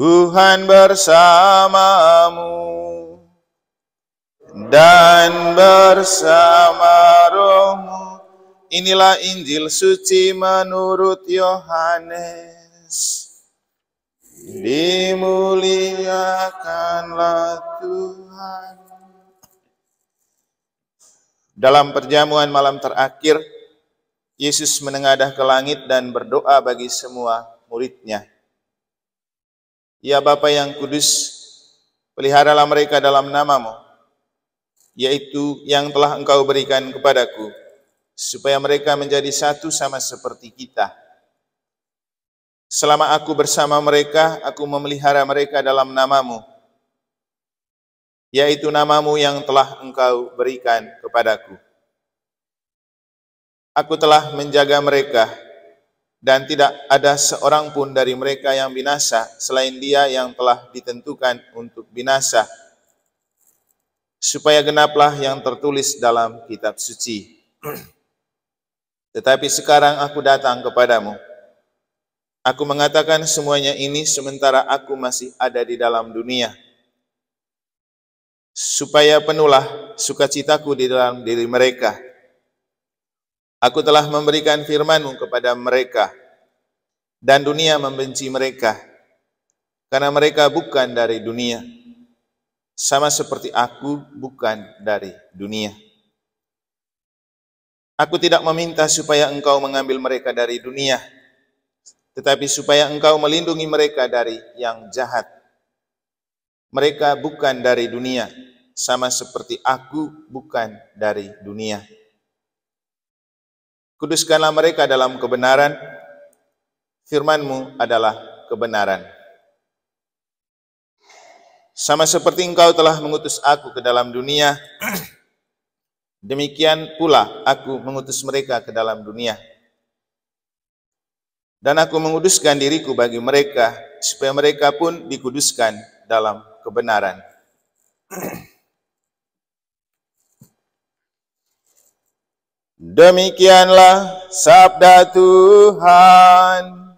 Tuhan bersamamu dan bersama rohmu. Inilah Injil suci menurut Yohanes. Dimuliakanlah Tuhan. Dalam perjamuan malam terakhir, Yesus menengadah ke langit dan berdoa bagi semua muridnya. Ya Bapa yang kudus, peliharalah mereka dalam namamu, yaitu yang telah engkau berikan kepadaku, supaya mereka menjadi satu sama seperti kita. Selama aku bersama mereka, aku memelihara mereka dalam namamu, yaitu namamu yang telah engkau berikan kepadaku. Aku telah menjaga mereka, dan tidak ada seorang pun dari mereka yang binasa selain dia yang telah ditentukan untuk binasa supaya genaplah yang tertulis dalam kitab suci tetapi sekarang aku datang kepadamu aku mengatakan semuanya ini sementara aku masih ada di dalam dunia supaya penuhlah sukacitaku di dalam diri mereka Aku telah memberikan firmanmu kepada mereka, dan dunia membenci mereka, karena mereka bukan dari dunia, sama seperti aku bukan dari dunia. Aku tidak meminta supaya engkau mengambil mereka dari dunia, tetapi supaya engkau melindungi mereka dari yang jahat. Mereka bukan dari dunia, sama seperti aku bukan dari dunia. Kuduskanlah mereka dalam kebenaran, firmanmu adalah kebenaran. Sama seperti engkau telah mengutus aku ke dalam dunia, demikian pula aku mengutus mereka ke dalam dunia. Dan aku menguduskan diriku bagi mereka, supaya mereka pun dikuduskan dalam kebenaran. Demikianlah sabda Tuhan.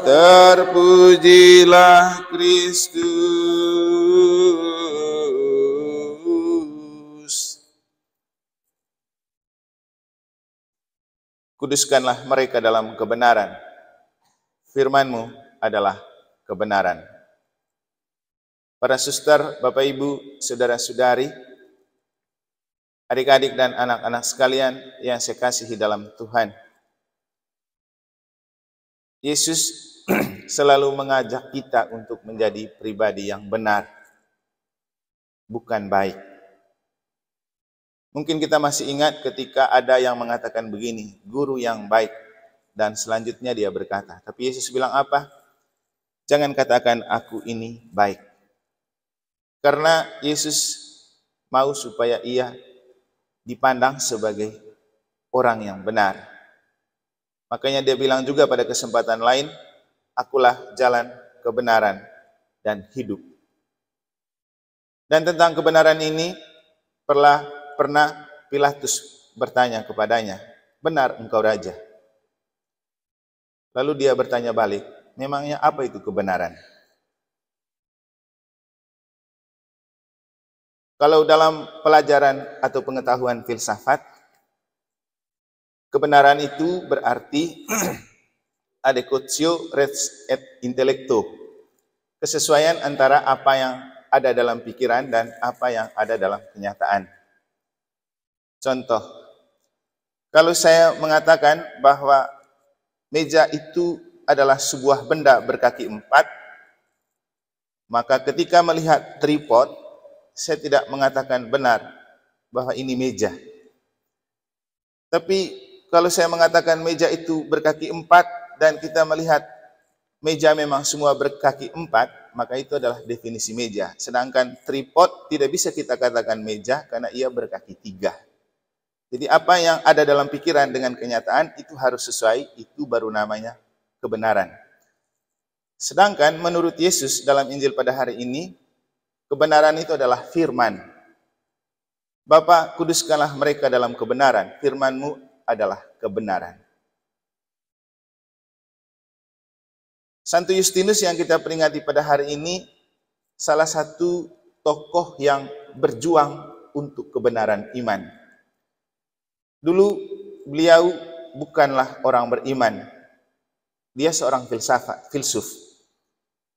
Terpujilah Kristus. Kuduskanlah mereka dalam kebenaran. FirmanMu adalah kebenaran. Para suster, Bapak Ibu, saudara-saudari, adik-adik dan anak-anak sekalian yang saya kasihi dalam Tuhan. Yesus selalu mengajak kita untuk menjadi pribadi yang benar, bukan baik. Mungkin kita masih ingat ketika ada yang mengatakan begini, guru yang baik. Dan selanjutnya dia berkata, tapi Yesus bilang apa? Jangan katakan aku ini baik. Karena Yesus mau supaya ia dipandang sebagai orang yang benar. Makanya dia bilang juga pada kesempatan lain, akulah jalan kebenaran dan hidup. Dan tentang kebenaran ini, perlah, pernah Pilatus bertanya kepadanya, benar engkau raja? Lalu dia bertanya balik, memangnya apa itu kebenaran? Kalau dalam pelajaran atau pengetahuan filsafat, kebenaran itu berarti adecutio res et intellecto. Kesesuaian antara apa yang ada dalam pikiran dan apa yang ada dalam kenyataan. Contoh, kalau saya mengatakan bahwa meja itu adalah sebuah benda berkaki empat, maka ketika melihat tripod, saya tidak mengatakan benar bahwa ini meja. Tapi kalau saya mengatakan meja itu berkaki empat dan kita melihat meja memang semua berkaki empat, maka itu adalah definisi meja. Sedangkan tripod tidak bisa kita katakan meja karena ia berkaki tiga. Jadi apa yang ada dalam pikiran dengan kenyataan itu harus sesuai, itu baru namanya kebenaran. Sedangkan menurut Yesus dalam Injil pada hari ini, Kebenaran itu adalah firman. Bapa, kuduskanlah mereka dalam kebenaran. Firmanmu adalah kebenaran. Santo Justinus yang kita peringati pada hari ini salah satu tokoh yang berjuang untuk kebenaran iman. Dulu beliau bukanlah orang beriman. Dia seorang filsafat, filsuf.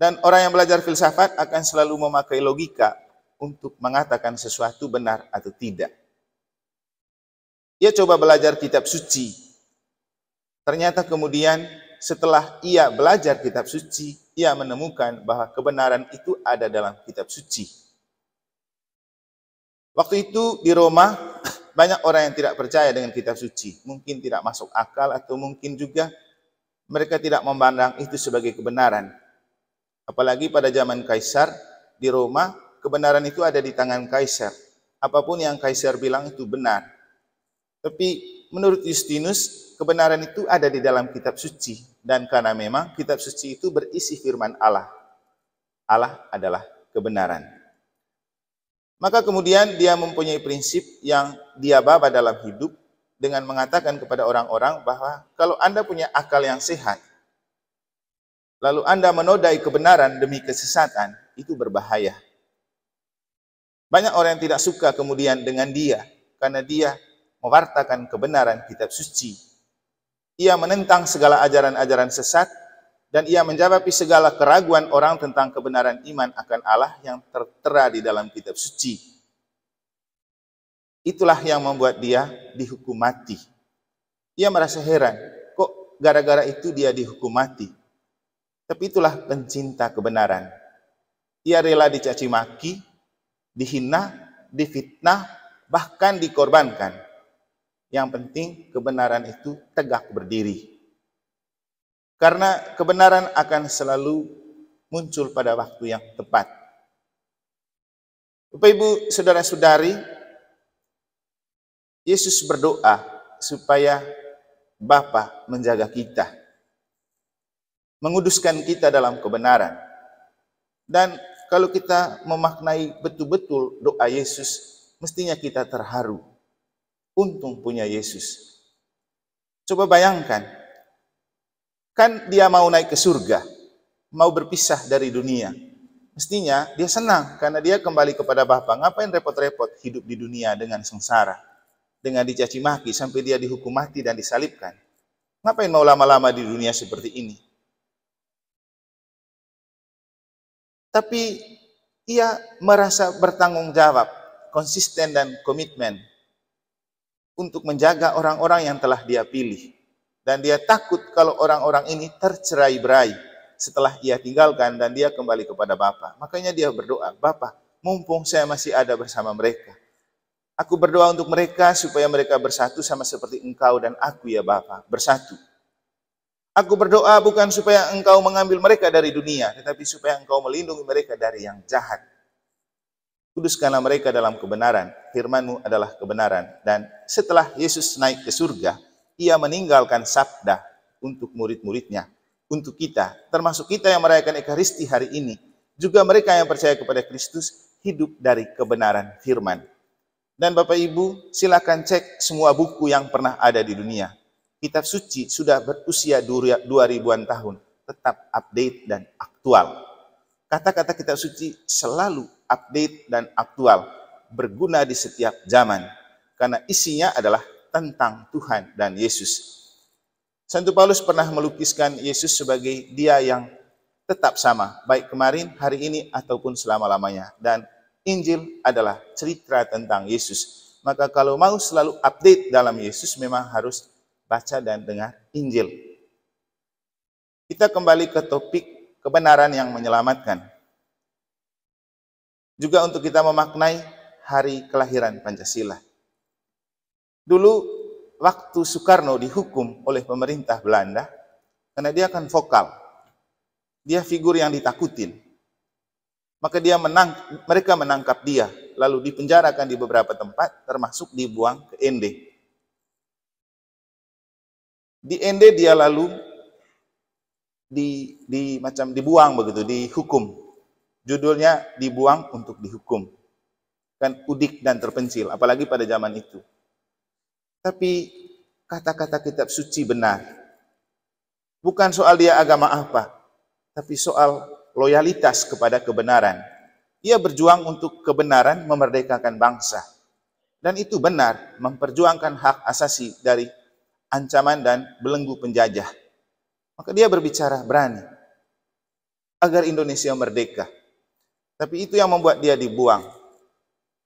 Dan orang yang belajar filsafat akan selalu memakai logika untuk mengatakan sesuatu benar atau tidak. Ia coba belajar kitab suci. Ternyata kemudian setelah ia belajar kitab suci, ia menemukan bahwa kebenaran itu ada dalam kitab suci. Waktu itu di Roma banyak orang yang tidak percaya dengan kitab suci, mungkin tidak masuk akal atau mungkin juga mereka tidak memandang itu sebagai kebenaran. Apalagi pada zaman Kaisar di Roma, kebenaran itu ada di tangan Kaisar. Apapun yang Kaisar bilang itu benar. Tapi menurut Justinus, kebenaran itu ada di dalam kitab suci. Dan karena memang kitab suci itu berisi firman Allah. Allah adalah kebenaran. Maka kemudian dia mempunyai prinsip yang dia bawa dalam hidup dengan mengatakan kepada orang-orang bahwa kalau Anda punya akal yang sehat, lalu Anda menodai kebenaran demi kesesatan, itu berbahaya. Banyak orang yang tidak suka kemudian dengan dia, karena dia mewartakan kebenaran kitab suci. Ia menentang segala ajaran-ajaran sesat, dan ia menjawab segala keraguan orang tentang kebenaran iman akan Allah yang tertera di dalam kitab suci. Itulah yang membuat dia dihukum mati. Ia merasa heran, kok gara-gara itu dia dihukum mati. Tapi itulah pencinta kebenaran. Ia rela dicaci maki, dihina, difitnah, bahkan dikorbankan. Yang penting kebenaran itu tegak berdiri. Karena kebenaran akan selalu muncul pada waktu yang tepat. Bapak Ibu, saudara-saudari, Yesus berdoa supaya Bapa menjaga kita menguduskan kita dalam kebenaran. Dan kalau kita memaknai betul-betul doa Yesus, mestinya kita terharu. Untung punya Yesus. Coba bayangkan, kan dia mau naik ke surga, mau berpisah dari dunia. Mestinya dia senang karena dia kembali kepada Bapa. Ngapain repot-repot hidup di dunia dengan sengsara, dengan dicaci maki sampai dia dihukum mati dan disalibkan? Ngapain mau lama-lama di dunia seperti ini? Tapi ia merasa bertanggung jawab, konsisten dan komitmen untuk menjaga orang-orang yang telah dia pilih. Dan dia takut kalau orang-orang ini tercerai berai setelah ia tinggalkan dan dia kembali kepada Bapa. Makanya dia berdoa, Bapa, mumpung saya masih ada bersama mereka, Aku berdoa untuk mereka supaya mereka bersatu sama seperti engkau dan aku ya Bapa, bersatu. Aku berdoa bukan supaya engkau mengambil mereka dari dunia, tetapi supaya engkau melindungi mereka dari yang jahat. Kuduskanlah mereka dalam kebenaran, firmanmu adalah kebenaran. Dan setelah Yesus naik ke surga, ia meninggalkan sabda untuk murid-muridnya, untuk kita, termasuk kita yang merayakan Ekaristi hari ini, juga mereka yang percaya kepada Kristus, hidup dari kebenaran firman. Dan Bapak Ibu, silakan cek semua buku yang pernah ada di dunia kitab suci sudah berusia dua ribuan tahun, tetap update dan aktual. Kata-kata kitab suci selalu update dan aktual, berguna di setiap zaman. Karena isinya adalah tentang Tuhan dan Yesus. Santo Paulus pernah melukiskan Yesus sebagai dia yang tetap sama, baik kemarin, hari ini, ataupun selama-lamanya. Dan Injil adalah cerita tentang Yesus. Maka kalau mau selalu update dalam Yesus, memang harus baca dan dengar Injil. Kita kembali ke topik kebenaran yang menyelamatkan. Juga untuk kita memaknai hari kelahiran Pancasila. Dulu waktu Soekarno dihukum oleh pemerintah Belanda, karena dia akan vokal. Dia figur yang ditakutin. Maka dia menang, mereka menangkap dia, lalu dipenjarakan di beberapa tempat, termasuk dibuang ke Ende di ende dia lalu di, di macam dibuang begitu, dihukum. Judulnya dibuang untuk dihukum. Kan udik dan terpencil, apalagi pada zaman itu. Tapi kata-kata kitab suci benar. Bukan soal dia agama apa, tapi soal loyalitas kepada kebenaran. ia berjuang untuk kebenaran memerdekakan bangsa. Dan itu benar, memperjuangkan hak asasi dari ancaman dan belenggu penjajah. Maka dia berbicara berani agar Indonesia merdeka. Tapi itu yang membuat dia dibuang.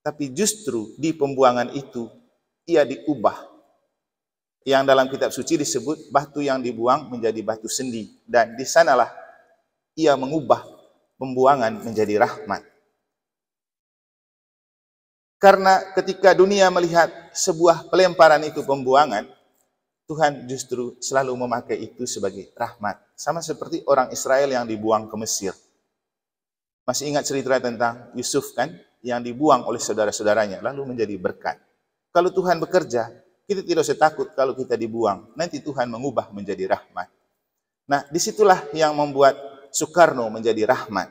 Tapi justru di pembuangan itu ia diubah. Yang dalam kitab suci disebut batu yang dibuang menjadi batu sendi dan di sanalah ia mengubah pembuangan menjadi rahmat. Karena ketika dunia melihat sebuah pelemparan itu pembuangan, Tuhan justru selalu memakai itu sebagai rahmat. Sama seperti orang Israel yang dibuang ke Mesir. Masih ingat cerita tentang Yusuf kan? Yang dibuang oleh saudara-saudaranya, lalu menjadi berkat. Kalau Tuhan bekerja, kita tidak usah takut kalau kita dibuang. Nanti Tuhan mengubah menjadi rahmat. Nah, disitulah yang membuat Soekarno menjadi rahmat.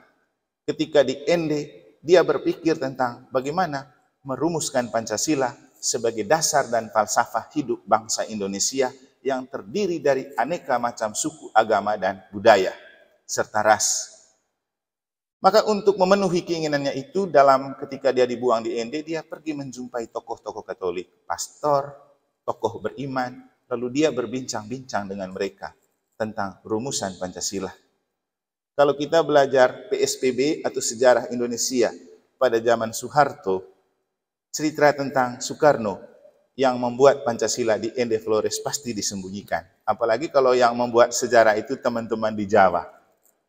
Ketika di Ende, dia berpikir tentang bagaimana merumuskan Pancasila sebagai dasar dan falsafah hidup bangsa Indonesia yang terdiri dari aneka macam suku, agama, dan budaya, serta ras. Maka untuk memenuhi keinginannya itu, dalam ketika dia dibuang di Ende, dia pergi menjumpai tokoh-tokoh katolik, pastor, tokoh beriman, lalu dia berbincang-bincang dengan mereka tentang rumusan Pancasila. Kalau kita belajar PSPB atau sejarah Indonesia pada zaman Soeharto, cerita tentang Soekarno yang membuat Pancasila di Ende Flores pasti disembunyikan. Apalagi kalau yang membuat sejarah itu teman-teman di Jawa.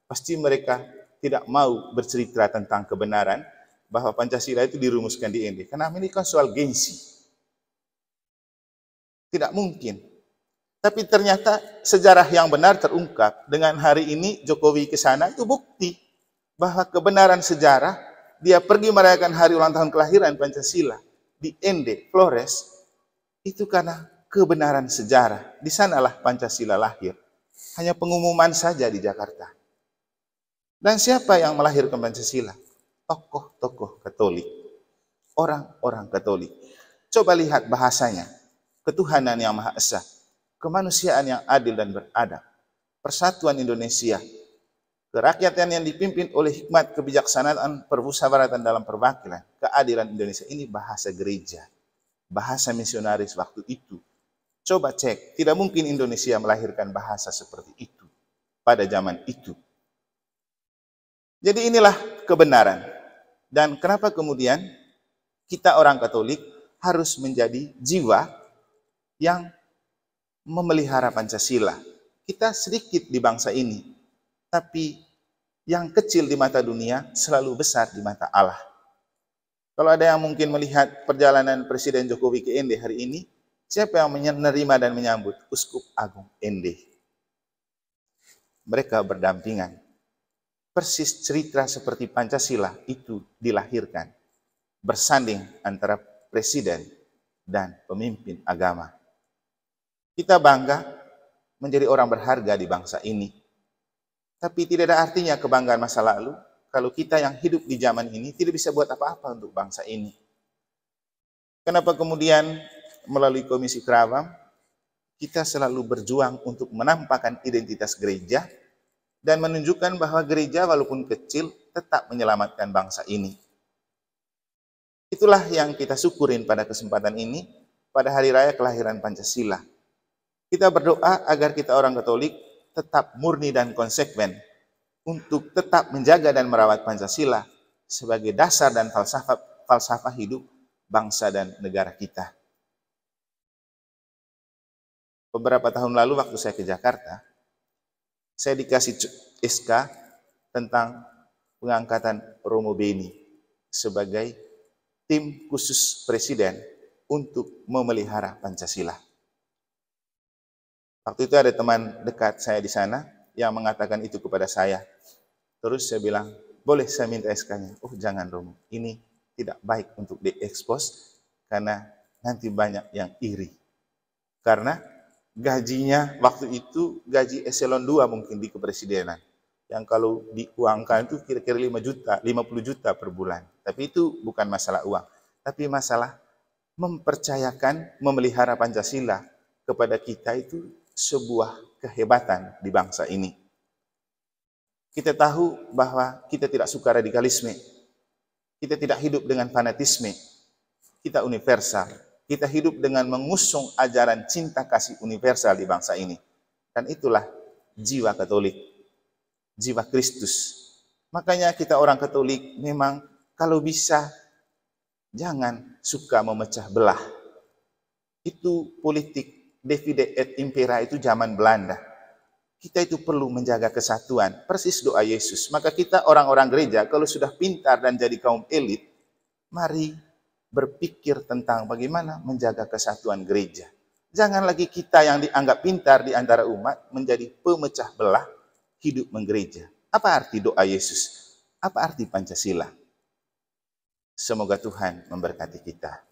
Pasti mereka tidak mau bercerita tentang kebenaran bahwa Pancasila itu dirumuskan di Ende. Karena ini kan soal gengsi. Tidak mungkin. Tapi ternyata sejarah yang benar terungkap dengan hari ini Jokowi ke sana itu bukti bahwa kebenaran sejarah dia pergi merayakan hari ulang tahun kelahiran Pancasila di Ende, Flores, itu karena kebenaran sejarah. Di sanalah Pancasila lahir. Hanya pengumuman saja di Jakarta. Dan siapa yang melahirkan Pancasila? Tokoh-tokoh Katolik. Orang-orang Katolik. Coba lihat bahasanya. Ketuhanan yang Maha Esa. Kemanusiaan yang adil dan beradab. Persatuan Indonesia Kerakyatan yang dipimpin oleh hikmat kebijaksanaan permusyawaratan dalam perwakilan, keadilan Indonesia ini bahasa gereja, bahasa misionaris waktu itu. Coba cek, tidak mungkin Indonesia melahirkan bahasa seperti itu pada zaman itu. Jadi inilah kebenaran. Dan kenapa kemudian kita orang Katolik harus menjadi jiwa yang memelihara Pancasila. Kita sedikit di bangsa ini tapi yang kecil di mata dunia selalu besar di mata Allah. Kalau ada yang mungkin melihat perjalanan Presiden Jokowi ke Ende hari ini, siapa yang menerima dan menyambut? Uskup Agung Ende. Mereka berdampingan. Persis cerita seperti Pancasila itu dilahirkan. Bersanding antara presiden dan pemimpin agama. Kita bangga menjadi orang berharga di bangsa ini tapi tidak ada artinya kebanggaan masa lalu kalau kita yang hidup di zaman ini tidak bisa buat apa-apa untuk bangsa ini. Kenapa kemudian melalui Komisi Kerawam kita selalu berjuang untuk menampakkan identitas gereja dan menunjukkan bahwa gereja walaupun kecil tetap menyelamatkan bangsa ini. Itulah yang kita syukurin pada kesempatan ini, pada hari raya kelahiran Pancasila. Kita berdoa agar kita orang Katolik tetap murni dan konsekuen untuk tetap menjaga dan merawat Pancasila sebagai dasar dan falsafah, falsafah hidup bangsa dan negara kita. Beberapa tahun lalu waktu saya ke Jakarta, saya dikasih SK tentang pengangkatan Romo Beni sebagai tim khusus presiden untuk memelihara Pancasila. Waktu itu ada teman dekat saya di sana yang mengatakan itu kepada saya. Terus saya bilang, boleh saya minta SK-nya? Oh jangan Romo, ini tidak baik untuk diekspos karena nanti banyak yang iri. Karena gajinya waktu itu gaji eselon 2 mungkin di kepresidenan. Yang kalau diuangkan itu kira-kira 5 juta, 50 juta per bulan. Tapi itu bukan masalah uang, tapi masalah mempercayakan memelihara Pancasila kepada kita itu sebuah kehebatan di bangsa ini. Kita tahu bahwa kita tidak suka radikalisme. Kita tidak hidup dengan fanatisme. Kita universal. Kita hidup dengan mengusung ajaran cinta kasih universal di bangsa ini. Dan itulah jiwa Katolik, jiwa Kristus. Makanya kita orang Katolik memang kalau bisa jangan suka memecah belah. Itu politik Divide et Impera itu zaman Belanda. Kita itu perlu menjaga kesatuan, persis doa Yesus. Maka kita orang-orang gereja kalau sudah pintar dan jadi kaum elit, mari berpikir tentang bagaimana menjaga kesatuan gereja. Jangan lagi kita yang dianggap pintar di antara umat menjadi pemecah belah hidup menggereja. Apa arti doa Yesus? Apa arti Pancasila? Semoga Tuhan memberkati kita.